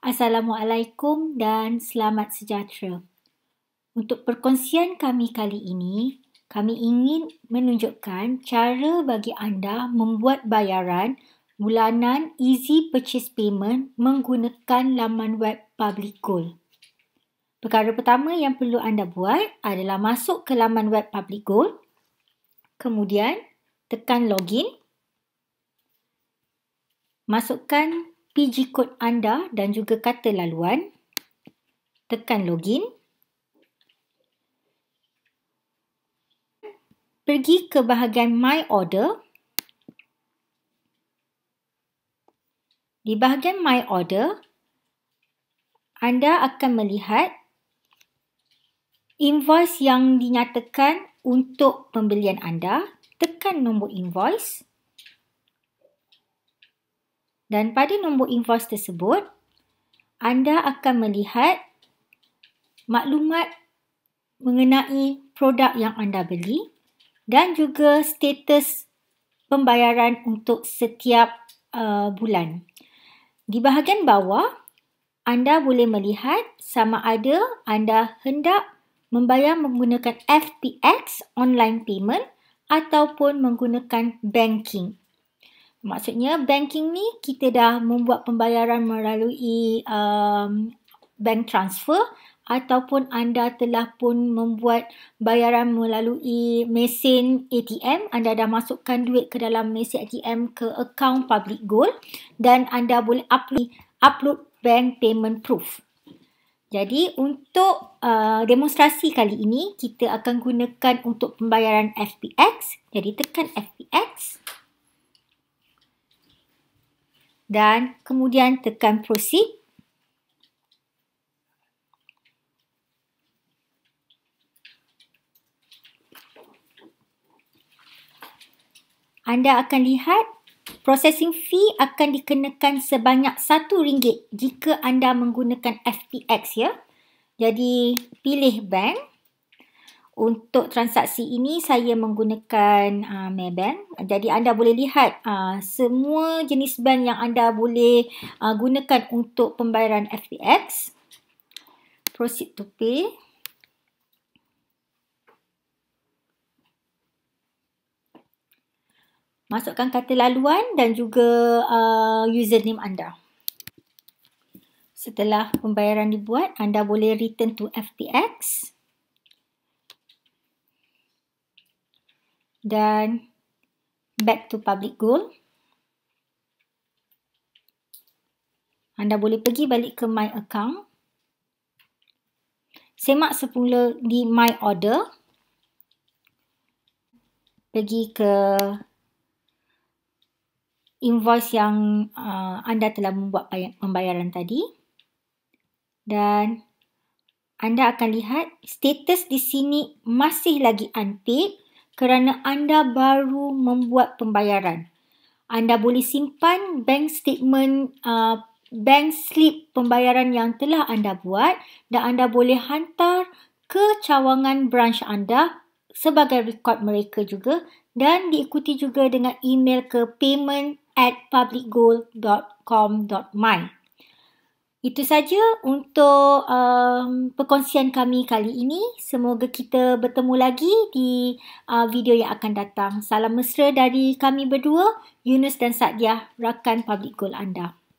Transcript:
Assalamualaikum dan selamat sejahtera. Untuk perkongsian kami kali ini, kami ingin menunjukkan cara bagi anda membuat bayaran bulanan Easy Purchase Payment menggunakan laman web Public Goal. Perkara pertama yang perlu anda buat adalah masuk ke laman web Public Goal. Kemudian tekan login. Masukkan PG code anda dan juga kata laluan. Tekan login. Pergi ke bahagian My Order. Di bahagian My Order, anda akan melihat invoice yang dinyatakan untuk pembelian anda. Tekan nombor invoice dan pada nombor invoice tersebut anda akan melihat maklumat mengenai produk yang anda beli dan juga status pembayaran untuk setiap uh, bulan. Di bahagian bawah, anda boleh melihat sama ada anda hendak membayar menggunakan FPX online payment ataupun menggunakan banking Maksudnya banking ni kita dah membuat pembayaran melalui um, bank transfer ataupun anda telah pun membuat bayaran melalui mesin ATM anda dah masukkan duit ke dalam mesin ATM ke account public gold dan anda boleh upload upload bank payment proof. Jadi untuk uh, demonstrasi kali ini kita akan gunakan untuk pembayaran FPX. Jadi tekan FPX dan kemudian tekan proceed. Anda akan lihat processing fee akan dikenakan sebanyak RM1 jika anda menggunakan FTX ya. Jadi pilih bank untuk transaksi ini saya menggunakan uh, Maybank. Jadi anda boleh lihat uh, semua jenis bank yang anda boleh uh, gunakan untuk pembayaran Fpx. Proceed to pay. Masukkan kata laluan dan juga uh, username anda. Setelah pembayaran dibuat, anda boleh return to FTX. FTX. dan back to public goal. Anda boleh pergi balik ke my account. Semak semula di my order. Pergi ke invoice yang uh, anda telah membuat pembayaran tadi. Dan anda akan lihat status di sini masih lagi unpaid kerana anda baru membuat pembayaran. Anda boleh simpan bank statement, uh, bank slip pembayaran yang telah anda buat dan anda boleh hantar ke cawangan branch anda sebagai rekod mereka juga dan diikuti juga dengan email ke payment at publicgold.com.my. Itu saja untuk um, perkongsian kami kali ini. Semoga kita bertemu lagi di uh, video yang akan datang. Salam mesra dari kami berdua, Yunus dan Sadia, rakan Public Goal anda.